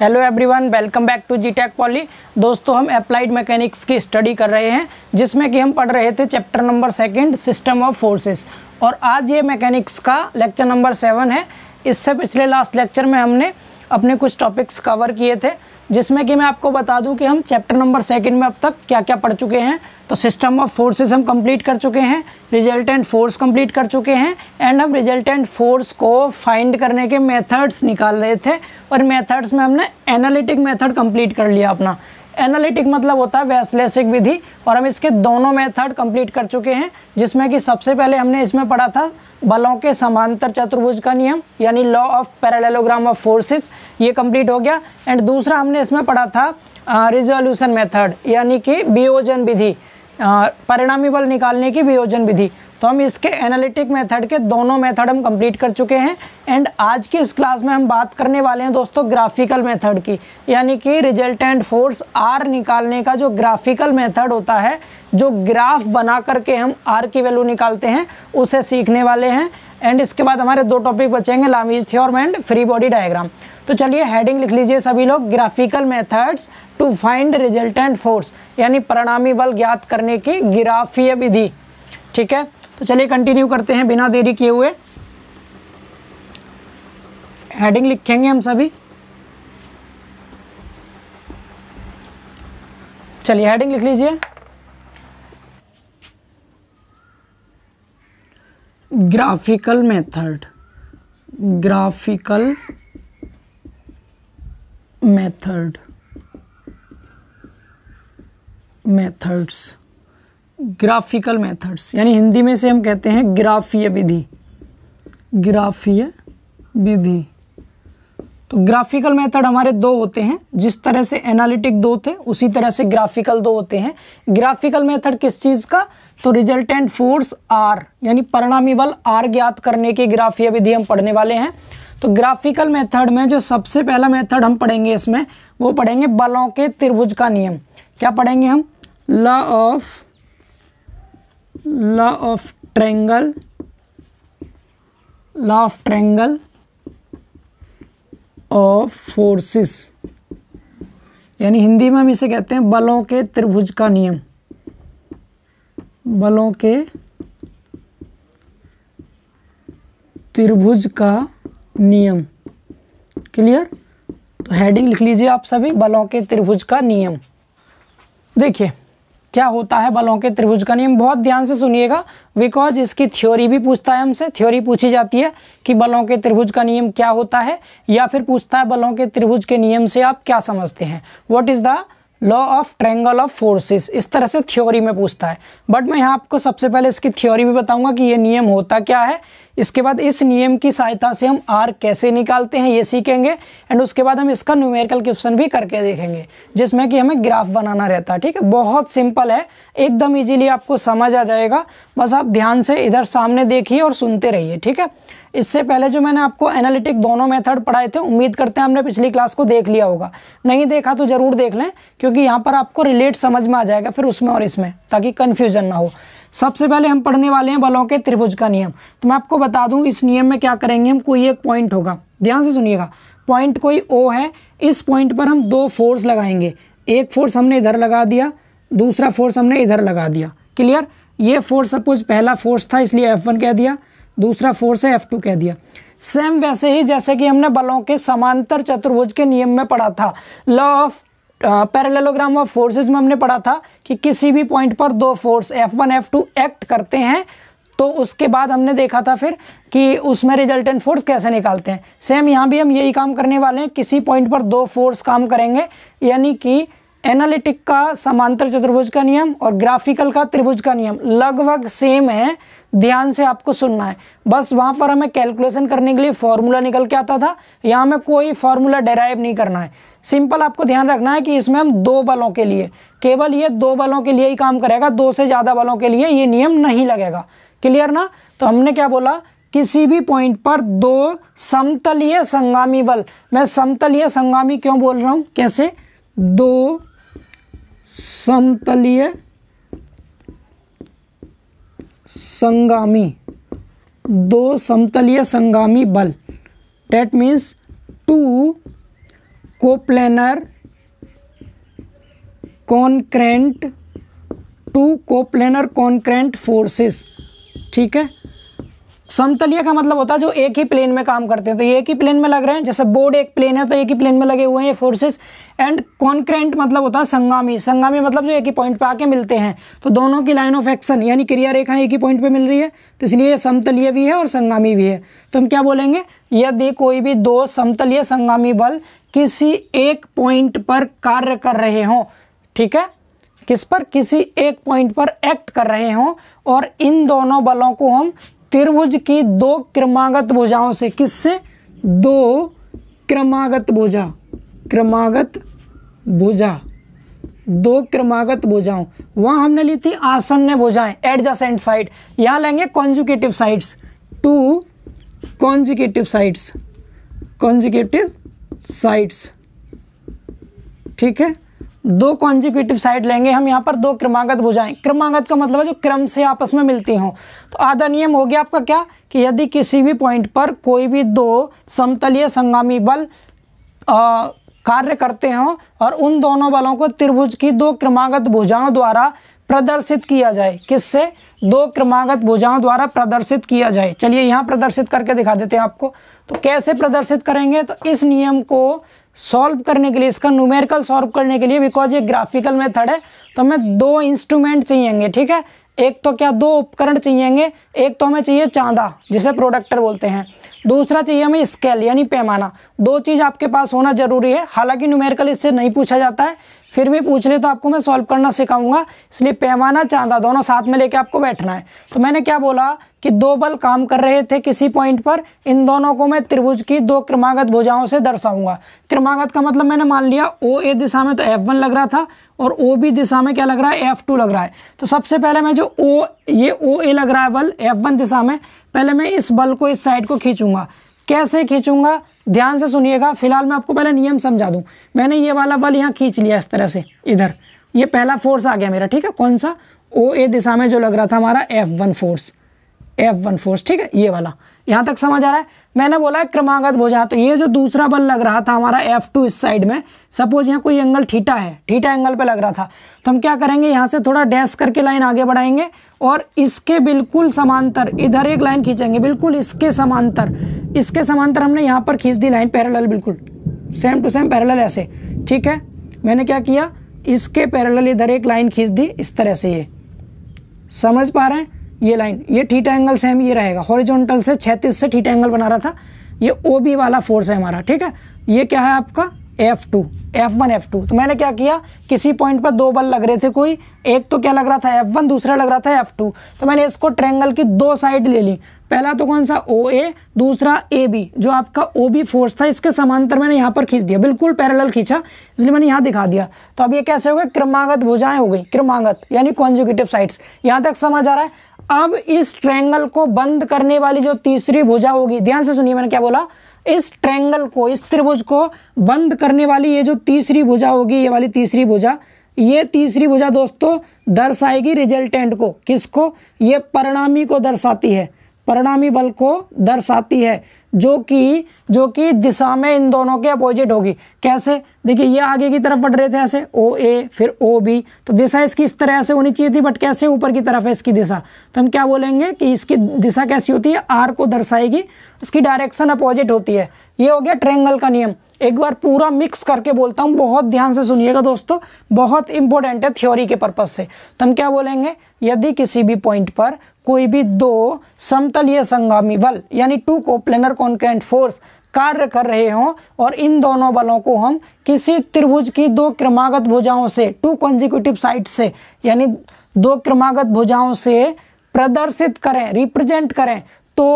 hello everyone welcome back to G tech poly दोस्तों हम applied mechanics की study कर रहे हैं जिसमें कि हम पढ़ रहे थे chapter number second system of forces और आज ये मैकेनिक्स का लेक्चर नंबर सेवन है इससे पिछले लास्ट लेक्चर में हमने अपने कुछ टॉपिक्स कवर किए थे जिसमें कि मैं आपको बता दूं कि हम चैप्टर नंबर सेकंड में अब तक क्या क्या पढ़ चुके हैं तो सिस्टम ऑफ फोर्सेस हम कंप्लीट कर चुके हैं रिजल्टेंट फोर्स कंप्लीट कर चुके हैं एंड हम रिजल्टेंट फोर्स को फाइंड करने के मेथड्स निकाल रहे थे और मेथड्स में हमने एनालिटिक मेथड कंप्लीट कर लिया अपना एनालिटिक मतलब होता है वैश्लेषिक विधि और हम इसके दोनों मेथड कंप्लीट कर चुके हैं जिसमें कि सबसे पहले हमने इसमें पढ़ा था बलों के समांतर चतुर्भुज का नियम यानी law of parallelogram of forces ये कंप्लीट हो गया एंड दूसरा हमने इसमें पढ़ा था रिजोल्यूशन मेथड यानी कि वियोजन विधि परिणामी बल निकालने की वियोजन विधि तो हम इसके एनालिटिक मेथड के दोनों मेथड हम कंप्लीट कर चुके हैं एंड आज की इस क्लास में हम बात करने वाले हैं दोस्तों ग्राफिकल मेथड की यानी कि रिजल्टेंट फोर्स आर निकालने का जो ग्राफिकल मेथड होता है जो ग्राफ बना करके हम आर की वैल्यू निकालते हैं उसे सीखने वाले हैं एंड इसके बाद हमारे दो टॉपिक बचेंगे Lami's theorem and free body diagram तो चलिए हेडिंग लिख लीजिए सभी लोग graphical methods to find resultant force यानी परिणामी बल ज्ञात करने की ग्राफीय विधि ठीक है तो चलिए कंटिन्यू करते हैं बिना देरी किए हुए हेडिंग लिखेंगे हम सभी चलिए हेडिंग लिख लीजिए graphical method graphical method methods graphical methods यानी हिंदी में से हम कहते हैं ग्राफीय विधि ग्राफीय विधि तो ग्राफिकल मेथड हमारे दो होते हैं जिस तरह से एनालिटिक दो थे उसी तरह से ग्राफिकल दो होते हैं ग्राफिकल मेथड किस चीज़ का तो रिजल्टेंट फोर्स आर यानी परिणामी बल आर ज्ञात करने की ग्राफीय विधि हम पढ़ने वाले हैं तो ग्राफिकल मेथड में जो सबसे पहला मेथड हम पढ़ेंगे इसमें वो पढ़ेंगे बलों के त्रिभुज का नियम क्या पढ़ेंगे हम law of law of triangle law of triangle of forces यानी हिंदी में हम इसे कहते हैं बलों के त्रिभुज का नियम बलों के त्रिभुज का नियम क्लियर तो हेडिंग लिख लीजिए आप सभी बलों के त्रिभुज का नियम देखिए क्या होता है बलों के त्रिभुज का नियम बहुत ध्यान से सुनिएगा बिकॉज इसकी थ्योरी भी पूछता है हमसे थ्योरी पूछी जाती है कि बलों के त्रिभुज का नियम क्या होता है या फिर पूछता है बलों के त्रिभुज के नियम से आप क्या समझते हैं what is the law of triangle of forces इस तरह से थ्योरी में पूछता है बट मैं यहाँ आपको सबसे पहले इसकी थ्योरी भी बताऊंगा कि ये नियम होता क्या है इसके बाद इस नियम की सहायता से हम आर कैसे निकालते हैं ये सीखेंगे एंड उसके बाद हम इसका न्यूमेरिकल क्वेश्चन भी करके देखेंगे जिसमें कि हमें ग्राफ बनाना रहता है ठीक है बहुत सिंपल है एकदम ईजिली आपको समझ आ जाएगा बस आप ध्यान से इधर सामने देखिए और सुनते रहिए ठीक है इससे पहले जो मैंने आपको एनालिटिक दोनों मेथड पढ़ाए थे उम्मीद करते हैं हमने पिछली क्लास को देख लिया होगा नहीं देखा तो ज़रूर देख लें क्योंकि यहाँ पर आपको रिलेट समझ में आ जाएगा फिर उसमें और इसमें ताकि कन्फ्यूज़न ना हो सबसे पहले हम पढ़ने वाले हैं बलों के त्रिभुज का नियम तो मैं आपको बता दूं इस नियम में क्या करेंगे हम कोई एक पॉइंट होगा ध्यान से सुनिएगा पॉइंट कोई ओ है इस पॉइंट पर हम दो फोर्स लगाएंगे एक फोर्स हमने इधर लगा दिया दूसरा फोर्स हमने इधर लगा दिया क्लियर ये फोर्स सपोज पहला फोर्स था इसलिए एफ वन कह दिया दूसरा फोर्स है एफ टू कह दिया सेम वैसे ही जैसे कि हमने बलों के समांतर चतुर्भुज के नियम में पढ़ा था law of parallelogram of forces में हमने पढ़ा था कि किसी भी पॉइंट पर दो force F one F two act करते हैं तो उसके बाद हमने देखा था फिर कि उसमें रिजल्टेंट फोर्स कैसे निकालते हैं सेम यहाँ भी हम यही काम करने वाले हैं किसी पॉइंट पर दो फोर्स काम करेंगे यानी कि एनालिटिक का समांतर चतुर्भुज का नियम और ग्राफिकल का त्रिभुज का नियम लगभग सेम है ध्यान से आपको सुनना है बस वहाँ पर हमें कैलकुलेशन करने के लिए फॉर्मूला निकल के आता था यहाँ हमें कोई फॉर्मूला डेराइव नहीं करना है सिंपल आपको ध्यान रखना है कि इसमें हम दो बलों के लिए केवल ये दो बलों के लिए ही काम करेगा दो से ज़्यादा बलों के लिए ये नियम नहीं लगेगा क्लियर ना तो हमने क्या बोला किसी भी पॉइंट पर दो समतलीय संगामी बल मैं समतलीय संगामी क्यों बोल रहा हूँ कैसे दो समतलीय संगामी दो समतलीय संगामी बल that means two coplanar concurrent two coplanar concurrent forces ठीक है समतलीय का मतलब होता है जो एक ही प्लेन में काम करते हैं तो ये एक ही प्लेन में लग रहे हैं जैसे बोर्ड एक प्लेन है तो एक ही प्लेन में लगे हुए हैं ये फोर्सेस एंड कॉन्क्रेंट मतलब होता है संगामी संगामी मतलब जो एक ही पॉइंट पे आके मिलते हैं तो दोनों की लाइन ऑफ एक्शन यानी क्रिया रेखा एक ही पॉइंट पे मिल रही है तो इसलिए समतलीय भी है और संगामी भी है तो हम क्या बोलेंगे यदि कोई भी दो समतलीय संगामी बल किसी एक पॉइंट पर कार्य कर रहे हों ठीक है किस पर किसी एक पॉइंट पर एक्ट कर रहे हों और इन दोनों बलों को हम त्रिभुज की दो क्रमागत भुजाओं से किससे दो क्रमागत भुजा क्रमागत भुजा दो क्रमागत भुजाओं वहां हमने ली थी आसन्न भुजाएं एडजसेंट साइड यहां लेंगे consecutive sides two consecutive sides consecutive sides ठीक है दो कॉन्जिक्यूटिव साइड लेंगे हम यहाँ पर दो क्रमागत बुझाएं क्रमागत का मतलब है जो क्रम से आपस में मिलती हों तो आधा नियम हो गया आपका क्या कि यदि किसी भी पॉइंट पर कोई भी दो समतलीय संगामी बल कार्य करते हों और उन दोनों बलों को त्रिभुज की दो क्रमागत भुजाओं द्वारा प्रदर्शित किया जाए किससे दो क्रमागत भुजाओं द्वारा प्रदर्शित किया जाए चलिए यहाँ प्रदर्शित करके दिखा देते हैं आपको तो कैसे प्रदर्शित करेंगे तो इस नियम को सॉल्व करने के लिए इसका न्यूमेरिकल सॉल्व करने के लिए बिकॉज ये ग्राफिकल मेथड है तो हमें दो इंस्ट्रूमेंट चाहिएंगे ठीक है एक तो क्या दो उपकरण चाहिएंगे एक तो हमें चाहिए चांदा जिसे प्रोडक्टर बोलते हैं दूसरा चाहिए हमें स्केल यानी पैमाना दो चीज़ आपके पास होना जरूरी है हालांकि न्यूमेरिकल इससे नहीं पूछा जाता है फिर भी पूछ ले तो आपको मैं सॉल्व करना सिखाऊंगा इसलिए पैमाना चांदा दोनों साथ में लेके आपको बैठना है तो मैंने क्या बोला कि दो बल काम कर रहे थे किसी पॉइंट पर इन दोनों को मैं त्रिभुज की दो क्रमागत भुजाओं से दर्शाऊंगा क्रमागत का मतलब मैंने मान लिया ओ ए दिशा में तो एफ वन लग रहा था और ओ बी दिशा में क्या लग रहा है एफ टू लग रहा है तो सबसे पहले मैं जो ओ ये ओ ए लग रहा है बल एफ वन दिशा में पहले मैं इस बल को इस साइड को खींचूंगा कैसे खींचूंगा ध्यान से सुनिएगा फिलहाल मैं आपको पहले नियम समझा दूँ मैंने ये वाला बल यहाँ खींच लिया इस तरह से इधर ये पहला फोर्स आ गया मेरा ठीक है कौन सा ओ ए दिशा में जो लग रहा था हमारा F one force F one force ठीक है ये वाला यहां तक समझ आ रहा है मैंने बोला है क्रमागत भुजा हाँ, तो ये जो दूसरा बल लग रहा था हमारा एफ टू इस साइड में सपोज यहाँ कोई एंगल ठीटा है ठीठा एंगल पे लग रहा था तो हम क्या करेंगे यहाँ से थोड़ा डैश करके लाइन आगे बढ़ाएंगे और इसके बिल्कुल समांतर इधर एक लाइन खींचेंगे बिल्कुल इसके समांतर इसके समांतर हमने यहाँ पर खींच दी लाइन पैरल बिल्कुल सेम टू सेम पैरल ऐसे ठीक है मैंने क्या किया इसके पैरल इधर एक लाइन खींच दी इस तरह से ये समझ पा रहे हैं ये लाइन ये ठीटा एंगल सेम ये रहेगा हॉरिजॉन्टल से छत्तीस से थीटा एंगल बना रहा था ये ओ बी वाला फोर्स है हमारा ठीक है ये क्या है आपका F two F one F two तो मैंने क्या किया किसी पॉइंट पर दो बल लग रहे थे कोई एक तो क्या लग रहा था एफ वन दूसरा लग रहा था एफ टू तो मैंने इसको ट्रेंगल की दो साइड ले ली पहला तो कौन सा ओ ए दूसरा ए बी जो आपका ओ बी फोर्स था इसके समांतर मैंने यहाँ पर खींच दिया बिल्कुल पैरेलल खींचा इसलिए मैंने यहाँ दिखा दिया तो अब ये कैसे हो गए क्रमागत भुजाएं हो गई क्रमागत यानी कॉन्जुगेटिव साइड्स यहाँ तक समझ आ रहा है अब इस ट्रैंगल को बंद करने वाली जो तीसरी भुजा होगी ध्यान से सुनिए मैंने क्या बोला इस ट्रैंगल को इस त्रिभुज को बंद करने वाली ये जो तीसरी भुजा होगी ये वाली तीसरी भुजा ये तीसरी भुजा दोस्तों दर्शाएगी रिजल्टेंट को किसको ये परिणामी को दर्शाती है परिणामी बल को दर्शाती है जो कि जो कि दिशा में इन दोनों के अपोजिट होगी कैसे देखिए ये आगे की तरफ बढ़ रहे थे ऐसे ओ ए फिर ओ बी तो दिशा इसकी इस तरह से होनी चाहिए थी बट कैसे ऊपर की तरफ है इसकी दिशा तो हम क्या बोलेंगे कि इसकी दिशा कैसी होती है आर को दर्शाएगी उसकी डायरेक्शन अपोजिट होती है ये हो गया ट्रेंगल का नियम एक बार पूरा मिक्स करके बोलता हूँ बहुत ध्यान से सुनिएगा दोस्तों बहुत इंपॉर्टेंट है थ्योरी के पर्पज से तो हम क्या बोलेंगे यदि किसी भी पॉइंट पर कोई भी दो समतलीय संगामी बल यानी टू को प्लेनर कॉन्क्रेंट फोर्स कार्य कर रहे हों और इन दोनों बलों को हम किसी त्रिभुज की दो क्रमागत भुजाओं से टू कॉन्जिक्यूटिव साइड से यानी दो क्रमागत भुजाओं से प्रदर्शित करें रिप्रेजेंट करें तो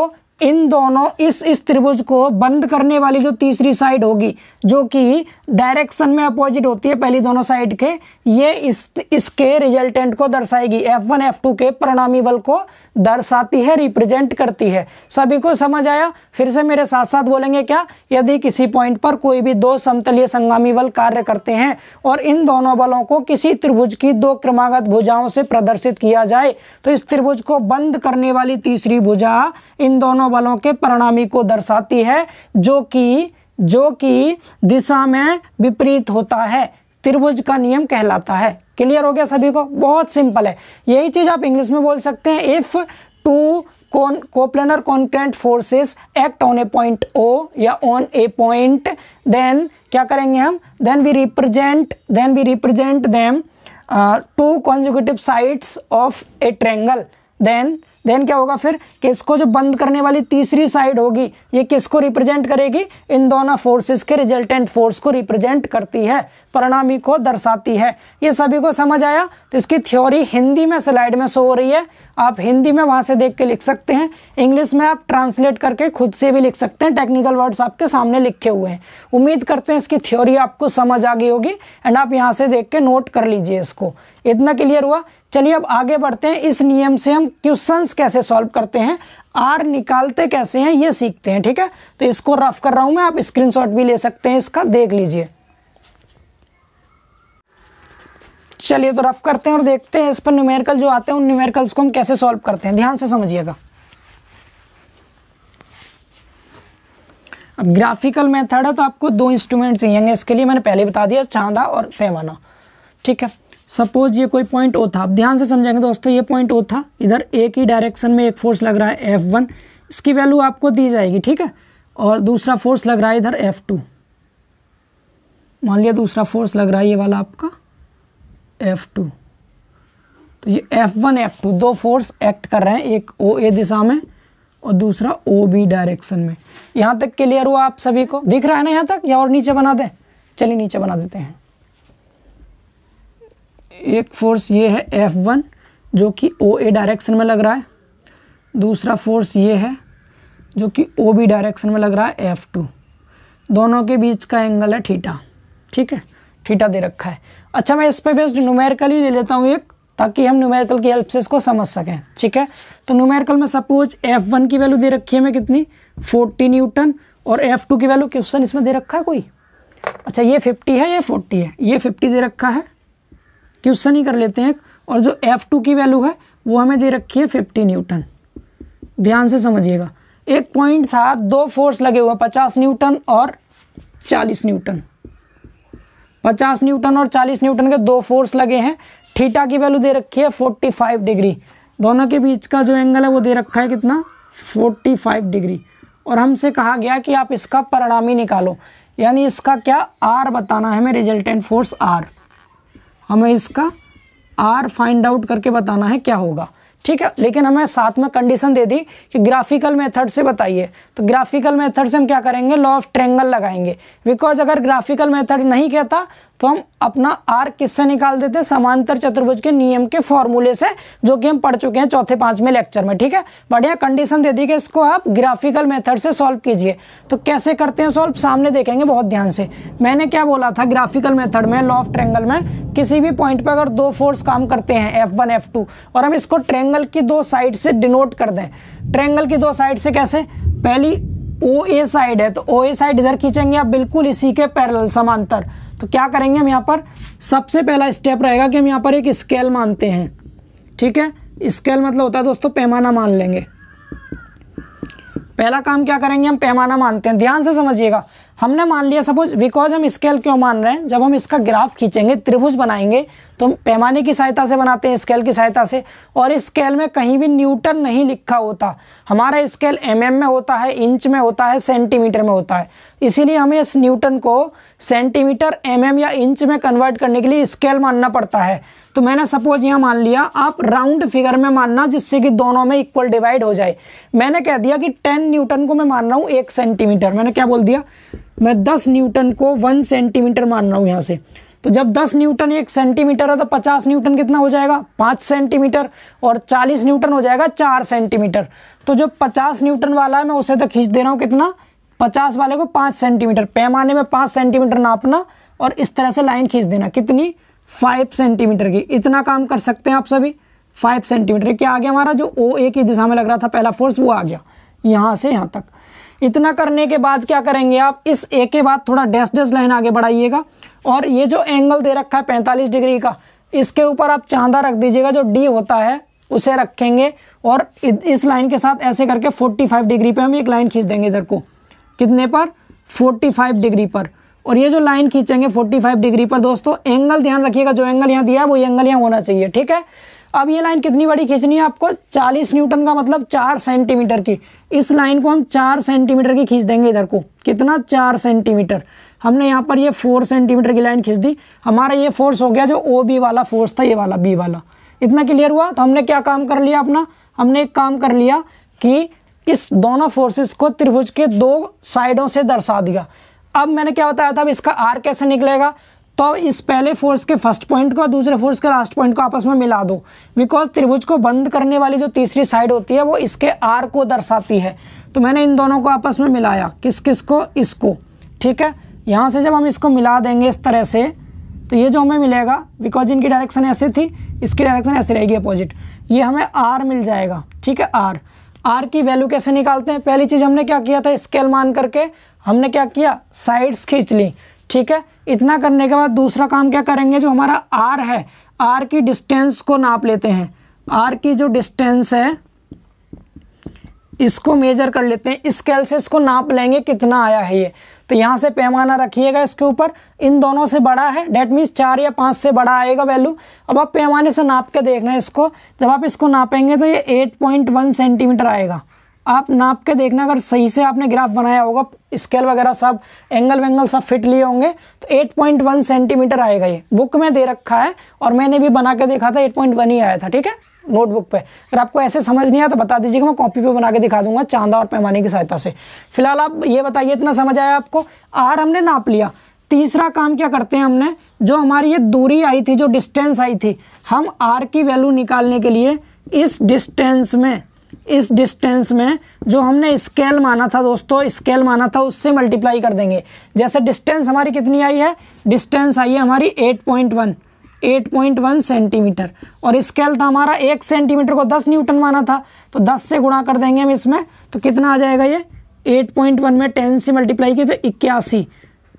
इन दोनों इस इस त्रिभुज को बंद करने वाली जो तीसरी साइड होगी जो कि डायरेक्शन में अपोजिट होती है पहली दोनों साइड के ये इस इसके रिजल्टेंट को दर्शाएगी F1 F2 के परिणामी बल को दर्शाती है रिप्रेजेंट करती है सभी को समझ आया फिर से मेरे साथ साथ बोलेंगे क्या यदि किसी पॉइंट पर कोई भी दो समतलीय संगामी बल कार्य करते हैं और इन दोनों बलों को किसी त्रिभुज की दो क्रमागत भुजाओं से प्रदर्शित किया जाए तो इस त्रिभुज को बंद करने वाली तीसरी भुजा इन दोनों वालों के परिणामी को दर्शाती है जो कि जो कि दिशा में विपरीत होता है त्रिभुज का नियम कहलाता है क्लियर हो गया सभी को बहुत सिंपल है यही चीज़ आप इंग्लिश में बोल सकते हैं if two con coplanar concurrent forces act on a point O या ऑन ए पॉइंट देन क्या करेंगे हम then we represent then we represent them two consecutive sides of a triangle then then क्या होगा फिर कि इसको जो बंद करने वाली तीसरी साइड होगी ये किसको रिप्रेजेंट करेगी इन दोनों फोर्सेस के रिजल्टेंट फोर्स को रिप्रेजेंट करती है परिणामी को दर्शाती है ये सभी को समझ आया तो इसकी थ्योरी हिंदी में स्लाइड में शो हो रही है आप हिंदी में वहाँ से देख के लिख सकते हैं इंग्लिश में आप ट्रांसलेट करके खुद से भी लिख सकते हैं टेक्निकल वर्ड्स आपके सामने लिखे हुए हैं उम्मीद करते हैं इसकी थ्योरी आपको समझ आ गई होगी एंड आप यहाँ से देख के नोट कर लीजिए इसको इतना क्लियर हुआ चलिए अब आगे बढ़ते हैं इस नियम से हम क्वेश्चंस कैसे सॉल्व करते हैं आर निकालते कैसे हैं ये सीखते हैं ठीक है तो इसको रफ कर रहा हूं मैं आप स्क्रीनशॉट भी ले सकते हैं इसका देख लीजिए चलिए तो रफ करते हैं और देखते हैं इस पर न्यूमेरिकल जो आते हैं उन न्यूमेरिकल्स को हम कैसे सॉल्व करते हैं ध्यान से समझिएगा अब ग्राफिकल मेथड है तो आपको दो इंस्ट्रूमेंट चाहिए इसके लिए मैंने पहले बता दिया चांदा और पैमाना ठीक है सपोज ये कोई पॉइंट ओ था आप ध्यान से समझेंगे दोस्तों ये पॉइंट ओ था इधर ए की डायरेक्शन में एक फोर्स लग रहा है एफ वन इसकी वैल्यू आपको दी जाएगी ठीक है और दूसरा फोर्स लग रहा है इधर एफ टू मान लिया दूसरा फोर्स लग रहा है ये वाला आपका एफ टू तो ये एफ वन एफ टू दो फोर्स एक्ट कर रहे हैं एक ओ ए दिशा में और दूसरा ओ बी डायरेक्शन में यहाँ तक क्लियर हुआ आप सभी को दिख रहा है ना यहाँ तक या और नीचे बना दें चलिए नीचे बना देते हैं एक फोर्स ये है एफ वन जो कि ओ ए डायरेक्शन में लग रहा है दूसरा फोर्स ये है जो कि ओ बी डायरेक्शन में लग रहा है एफ टू दोनों के बीच का एंगल है ठीठा ठीक है ठीठा दे रखा है अच्छा मैं इस पर बेस्ड ही ले लेता हूँ एक ताकि हम न्यूमेरिकल की हेल्प से इसको समझ सकें ठीक है तो न्यूमेरिकल में सपोज एफ वन की वैल्यू दे रखी है मैं कितनी फोर्टी न्यूटन और एफ टू की वैल्यू क्वेश्चन इसमें दे रखा है कोई अच्छा ये फिफ्टी है ये फोर्टी है ये फिफ्टी दे रखा है क्वेश्चन ही कर लेते हैं और जो एफ टू की वैल्यू है वो हमें दे रखी है फिफ्टी न्यूटन ध्यान से समझिएगा एक पॉइंट था दो फोर्स लगे हुए पचास न्यूटन और चालीस न्यूटन पचास न्यूटन और चालीस न्यूटन के दो फोर्स लगे हैं थीटा की वैल्यू दे रखी है फोर्टी फाइव डिग्री दोनों के बीच का जो एंगल है वो दे रखा है कितना फोर्टी फाइव डिग्री और हमसे कहा गया कि आप इसका परिणामी निकालो यानी इसका क्या आर बताना है हमें रिजल्टेंट फोर्स आर हमें इसका आर फाइंड आउट करके बताना है क्या होगा ठीक है लेकिन हमें साथ में कंडीशन दे दी कि ग्राफिकल मेथड से बताइए तो ग्राफिकल मेथड से हम क्या करेंगे लॉ ऑफ ट्रेंगल लगाएंगे बिकॉज अगर ग्राफिकल मेथड नहीं कहता तो हम अपना आर किससे निकाल देते हैं समांतर चतुर्भुज के नियम के फॉर्मूले से जो कि हम पढ़ चुके हैं चौथे पांचवें लेक्चर में ठीक है बढ़िया कंडीशन दे दी कि इसको आप ग्राफिकल मेथड से सॉल्व कीजिए तो कैसे करते हैं सॉल्व सामने देखेंगे बहुत ध्यान से मैंने क्या बोला था ग्राफिकल मेथड में लॉ ऑफ ट्रेंगल में किसी भी पॉइंट पर अगर दो फोर्स काम करते हैं एफ वन एफ टू और हम इसको ट्रेंगल की दो साइड से डिनोट कर दें ट्रेंगल की दो साइड से कैसे पहली ओ ए साइड है तो ओ ए साइड इधर खींचेंगे आप बिल्कुल इसी के पैरल समांतर तो क्या करेंगे हम यहाँ पर सबसे पहला स्टेप रहेगा कि हम यहाँ पर एक स्केल मानते हैं ठीक है स्केल मतलब होता है दोस्तों पैमाना मान लेंगे पहला काम क्या करेंगे हम पैमाना मानते हैं ध्यान से समझिएगा हमने मान लिया सपोज बिकॉज हम स्केल क्यों मान रहे हैं जब हम इसका ग्राफ खींचेंगे त्रिभुज बनाएंगे तो हम पैमाने की सहायता से बनाते हैं स्केल की सहायता से और इस स्केल में कहीं भी न्यूटन नहीं लिखा होता हमारा स्केल एम mm में होता है इंच में होता है सेंटीमीटर में होता है इसीलिए हमें इस न्यूटन को सेंटीमीटर एमएम या इंच में कन्वर्ट करने के लिए स्केल मानना पड़ता है तो मैंने सपोज यहाँ मान लिया आप राउंड फिगर में मानना जिससे कि दोनों में इक्वल डिवाइड हो जाए मैंने कह दिया कि टेन न्यूटन को मैं मान रहा हूँ एक सेंटीमीटर मैंने क्या बोल दिया मैं दस न्यूटन को वन सेंटीमीटर मान रहा हूँ यहाँ से तो जब 10 न्यूटन एक सेंटीमीटर है तो 50 न्यूटन कितना हो जाएगा 5 सेंटीमीटर और 40 न्यूटन हो जाएगा 4 सेंटीमीटर तो जो 50 न्यूटन वाला है मैं उसे तो खींच दे रहा हूँ कितना पचास वाले को पाँच सेंटीमीटर पैमाने में पाँच सेंटीमीटर नापना और इस तरह से लाइन खींच देना कितनी फाइव सेंटीमीटर की इतना काम कर सकते हैं आप सभी फाइव सेंटीमीटर क्या आ गया हमारा जो ओ ए की दिशा में लग रहा था पहला फोर्स वो आ गया यहाँ से यहाँ तक इतना करने के बाद क्या करेंगे आप इस ए के बाद थोड़ा डैश डैश लाइन आगे बढ़ाइएगा और ये जो एंगल दे रखा है पैंतालीस डिग्री का इसके ऊपर आप चांदा रख दीजिएगा जो डी होता है उसे रखेंगे और इस लाइन के साथ ऐसे करके 45 डिग्री पे हम एक लाइन खींच देंगे इधर को कितने पर 45 डिग्री पर और ये जो लाइन खींचेंगे 45 डिग्री पर दोस्तों एंगल ध्यान रखिएगा जो एंगल यहाँ दिया है वो एंगल यहाँ होना चाहिए ठीक है अब ये लाइन कितनी बड़ी खींचनी है आपको 40 न्यूटन का मतलब 4 सेंटीमीटर की इस लाइन को हम 4 सेंटीमीटर की खींच देंगे इधर को कितना 4 सेंटीमीटर हमने यहाँ पर ये 4 सेंटीमीटर की लाइन खींच दी हमारा ये फोर्स हो गया जो ओ बी वाला फोर्स था ये वाला बी वाला इतना क्लियर हुआ तो हमने क्या काम कर लिया अपना हमने एक काम कर लिया कि इस दोनों फोर्सेस को त्रिभुज के दो साइडों से दर्शा दिया अब मैंने क्या बताया था अब इसका आर कैसे निकलेगा तो इस पहले फोर्स के फर्स्ट पॉइंट को और दूसरे फोर्स के लास्ट पॉइंट को आपस में मिला दो बिकॉज त्रिभुज को बंद करने वाली जो तीसरी साइड होती है वो इसके आर को दर्शाती है तो मैंने इन दोनों को आपस में मिलाया किस किस को इसको ठीक है यहाँ से जब हम इसको मिला देंगे इस तरह से तो ये जो हमें मिलेगा बिकॉज इनकी डायरेक्शन ऐसे थी इसकी डायरेक्शन ऐसे रहेगी अपोजिट ये हमें आर मिल जाएगा ठीक है आर आर की वैल्यू कैसे निकालते हैं पहली चीज़ हमने क्या किया था स्केल मान करके हमने क्या किया साइड्स खींच ली ठीक है इतना करने के बाद दूसरा काम क्या करेंगे जो हमारा आर है आर की डिस्टेंस को नाप लेते हैं आर की जो डिस्टेंस है इसको मेजर कर लेते हैं स्केल से इसको नाप लेंगे कितना आया है ये तो यहाँ से पैमाना रखिएगा इसके ऊपर इन दोनों से बड़ा है डेट मीन्स चार या पाँच से बड़ा आएगा वैल्यू अब आप पैमाने से नाप के देखना है इसको जब आप इसको नापेंगे तो ये 8.1 सेंटीमीटर आएगा आप नाप के देखना अगर सही से आपने ग्राफ बनाया होगा स्केल वगैरह सब एंगल वेंगल सब फिट लिए होंगे तो 8.1 सेंटीमीटर आएगा ये बुक में दे रखा है और मैंने भी बना के देखा था 8.1 ही आया था ठीक है नोटबुक पे अगर आपको ऐसे समझ नहीं आया तो बता दीजिएगा मैं कॉपी पे बना के दिखा दूंगा चांदा और पैमाने की सहायता से फिलहाल आप ये बताइए इतना समझ आया आपको आर हमने नाप लिया तीसरा काम क्या करते हैं हमने जो हमारी ये दूरी आई थी जो डिस्टेंस आई थी हम आर की वैल्यू निकालने के लिए इस डिस्टेंस में इस डिस्टेंस में जो हमने स्केल माना था दोस्तों स्केल माना था उससे मल्टीप्लाई कर देंगे जैसे डिस्टेंस हमारी कितनी आई है डिस्टेंस आई है हमारी वन 8.1 सेंटीमीटर और स्केल था हमारा एक सेंटीमीटर को 10 न्यूटन माना था तो 10 से गुणा कर देंगे हम इसमें तो कितना आ जाएगा ये 8.1 में 10 से मल्टीप्लाई किए तो इक्यासी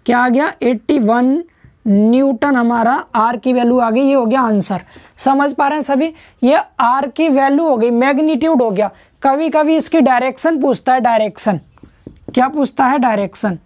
क्या आ गया 81 न्यूटन हमारा आर की वैल्यू आ गई ये हो गया आंसर समझ पा रहे हैं सभी ये आर की वैल्यू हो गई मैग्नीट्यूड हो गया कभी कभी इसकी डायरेक्शन पूछता है डायरेक्शन क्या पूछता है डायरेक्शन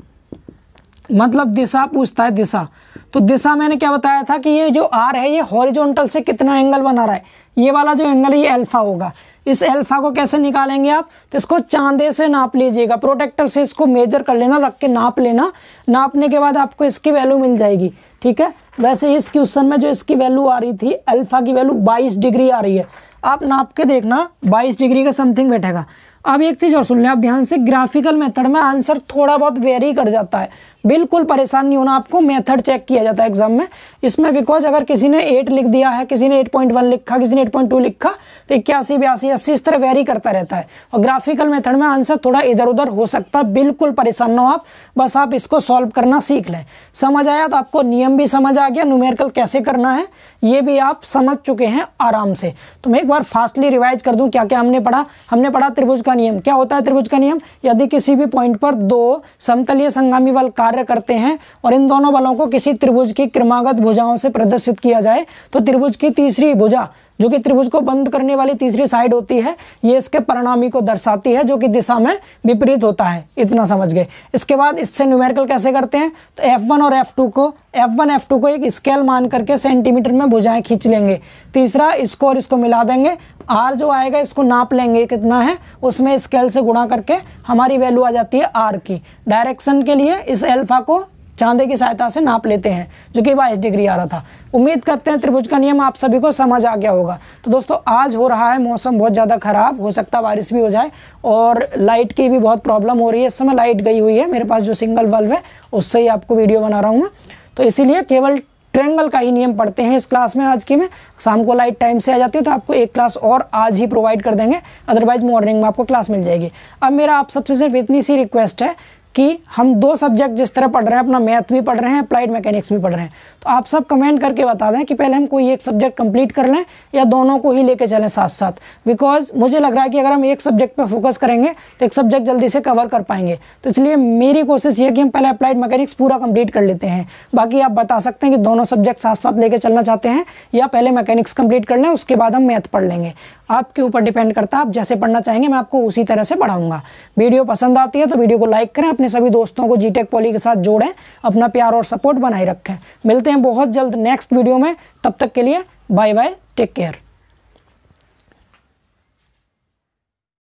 मतलब दिशा पूछता है दिशा तो दिशा मैंने क्या बताया था कि ये जो आर है ये हॉरिजॉन्टल से कितना एंगल बना रहा है ये वाला जो एंगल है ये अल्फा होगा इस अल्फा को कैसे निकालेंगे आप तो इसको चांदे से नाप लीजिएगा प्रोटेक्टर से इसको मेजर कर लेना रख के नाप लेना नापने के बाद आपको इसकी वैल्यू मिल जाएगी ठीक है वैसे इस क्वेश्चन में जो इसकी वैल्यू आ रही थी अल्फा की वैल्यू 22 डिग्री आ रही है आप नाप के देखना 22 डिग्री का समथिंग बैठेगा अब एक चीज़ और सुन लें आप ध्यान से ग्राफिकल मेथड में आंसर थोड़ा बहुत वेरी कर जाता है बिल्कुल परेशान नहीं होना आपको मेथड चेक किया जाता है एग्जाम में इसमें बिकॉज अगर किसी ने एट लिख दिया है किसी ने एट पॉइंट वन लिखा किसी ने एट पॉइंट टू लिखा तो इक्यासी बयासी अस्सी इस तरह वेरी करता रहता है और ग्राफिकल मेथड में आंसर थोड़ा इधर उधर हो सकता है बिल्कुल परेशान ना हो आप बस आप इसको सॉल्व करना सीख लें समझ आया तो आपको नियम भी समझ आ गया न्यूमेरिकल कैसे करना है ये भी आप समझ चुके हैं आराम से तो मैं एक बार फास्टली रिवाइज कर दूँ क्या क्या हमने पढ़ा हमने पढ़ा त्रिभुज का नियम क्या होता है त्रिभुज का नियम यदि किसी भी पॉइंट पर दो समतलीय संगामी वाल का कार्य करते हैं और इन दोनों बलों को किसी त्रिभुज की क्रमागत भुजाओं से प्रदर्शित किया जाए तो त्रिभुज की तीसरी भुजा जो कि त्रिभुज को बंद करने वाली तीसरी साइड होती है ये इसके परिणामी को दर्शाती है जो कि दिशा में विपरीत होता है इतना समझ गए इसके बाद इससे न्यूमेरिकल कैसे करते हैं तो F1 और F2 को F1 F2 को एक स्केल मान करके सेंटीमीटर में भुजाएं खींच लेंगे तीसरा इसको और इसको मिला देंगे आर जो आएगा इसको नाप लेंगे कितना है उसमें स्केल से गुणा करके हमारी वैल्यू आ जाती है आर की डायरेक्शन के लिए इस एल्फा को चांदे की सहायता से नाप लेते हैं जो कि बाईस डिग्री आ रहा था उम्मीद करते हैं त्रिभुज का नियम आप सभी को समझ आ गया होगा तो दोस्तों आज हो रहा है मौसम बहुत ज़्यादा ख़राब हो सकता है बारिश भी हो जाए और लाइट की भी बहुत प्रॉब्लम हो रही है इस समय लाइट गई हुई है मेरे पास जो सिंगल बल्ब है उससे ही आपको वीडियो बना रहा हूँ तो इसीलिए केवल ट्रेंगल का ही नियम पढ़ते हैं इस क्लास में आज की में शाम को लाइट टाइम से आ जाती है तो आपको एक क्लास और आज ही प्रोवाइड कर देंगे अदरवाइज मॉर्निंग में आपको क्लास मिल जाएगी अब मेरा आप सबसे सिर्फ इतनी सी रिक्वेस्ट है कि हम दो सब्जेक्ट जिस तरह पढ़ रहे हैं अपना मैथ भी पढ़ रहे हैं अप्लाइड मैकेनिक्स भी पढ़ रहे हैं तो आप सब कमेंट करके बता दें कि पहले हम कोई एक सब्जेक्ट कंप्लीट कर लें या दोनों को ही लेके चलें साथ साथ बिकॉज मुझे लग रहा है कि अगर हम एक सब्जेक्ट पर फोकस करेंगे तो एक सब्जेक्ट जल्दी से कवर कर पाएंगे तो इसलिए मेरी कोशिश ये कि हम पहले अप्लाइड मैकेनिक्स पूरा कंप्लीट कर लेते हैं बाकी आप बता सकते हैं कि दोनों सब्जेक्ट साथ साथ लेके चलना चाहते हैं या पहले मैकेनिक्स कंप्लीट कर लें उसके बाद हम मैथ पढ़ लेंगे आपके ऊपर डिपेंड करता है आप जैसे पढ़ना चाहेंगे मैं आपको उसी तरह से पढ़ाऊंगा वीडियो पसंद आती है तो वीडियो को लाइक करें अपने सभी दोस्तों को जीटेक पॉली के साथ जोड़ें अपना प्यार और सपोर्ट बनाए रखें मिलते हैं बहुत जल्द नेक्स्ट वीडियो में तब तक के लिए बाय बाय टेक केयर